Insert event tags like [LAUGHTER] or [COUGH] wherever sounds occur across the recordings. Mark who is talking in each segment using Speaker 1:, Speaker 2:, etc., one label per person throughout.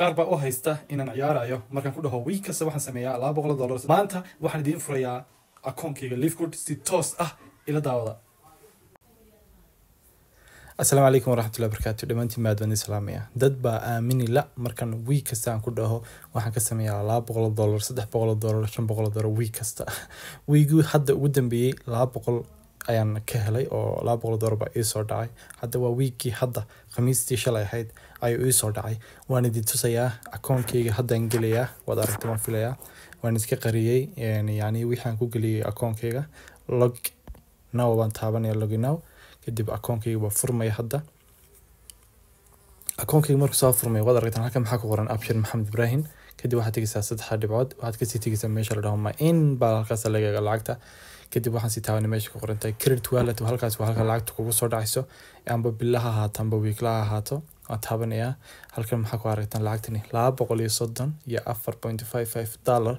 Speaker 1: qaar baa u haysta inaan ciyaarayo markaan ku dhaho wii kasta waxaan sameeyaa laba boqol dollar maanta waxaan idiin furayaa akoonkayga livegood si toos ah ila daawada
Speaker 2: asalaamu calaykum waraxmatullahi barakaatu dhammaantiin maad baan islaamaya dad baa aamini la markan wiig kasta aan ku dhaho waxaan ka sameeyaa laba boqol dollar saddex boqol dollar shan boqol dollar wiig kasta [LAUGHS] wiigii hadda ugu dambeeyey laba boqol ayaan ka helay oo laba boqol dolarba iisoo dhacay hadda waa wiigii hadda khamiistii shalay ahayd ayuu iisoo dhacay waan idin tusayaa akoonkeyga haddaan gelayaa waad aragta waan filayaa waan iska qariyey yani wixaan ku geliyey akoonkeyga log now baan taabanaya loginow kadib akoonkeyga waa furmaya hadda akoonkeyga markuu soo furmaya waad aragtaan halkan maxaa ku qoran abshir maxamed ibraahim kadib waxaad tegeysaa saddexa dhibcood waxaad kasii tegeysaa meesha la dhaho ma in baa halkaas lagaga lacagta kadib waxaan sii taabanay meesha ku qorantahay credit wallet halkaas waa halka lacagta kugu soo dhacayso amba bila ahaato amba wiikla ahaato waan taabanayaa halkan maxaa ku aragtaan lacagtani laba boqol iyo soddon iyo afar point five five dollar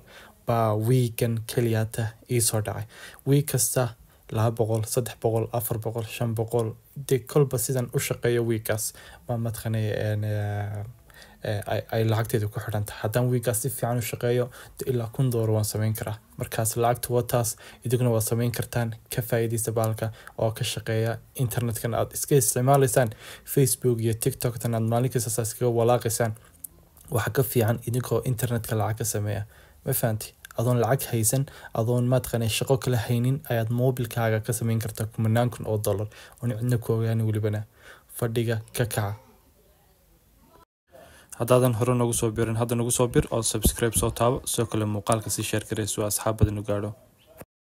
Speaker 2: baa wiigan keliyata iisoo dhacay wiig kasta laba boqol saddex boqol afar boqol shan boqol dee kolba sidan u shaqeeya wiiggaas baa mataqanaya ay lacagteeda ku xidhanta haddaan wiigaas si fiican u shaqeeyo ilaa kun doolar waan samayn karaa markaas lacagta wataas idiguna waad samayn kartaan ka faa'iidaysa baalka oo ka shaqeeya internetkan aad iska isticmaalaysaan facebook iyo tiktoktan aad maalin iskaga walaaqaysaan waxa ka fiican idinkoo internetka lacag ka sameeya ma fahanti adoon lacag haysan adoon maadqane shaqo kala haynin ayaad moobilkaaga ka samayn kartaa kumanaan kun oo dollar oon cidna ku ogaani welibana fadhiga ka kaca
Speaker 3: haddaadan hore nagu soo birin hadda nagu soo bir oo subscribe soo taabo soo kale muuqaalka sii sheer garayso asxaabadanu gaadho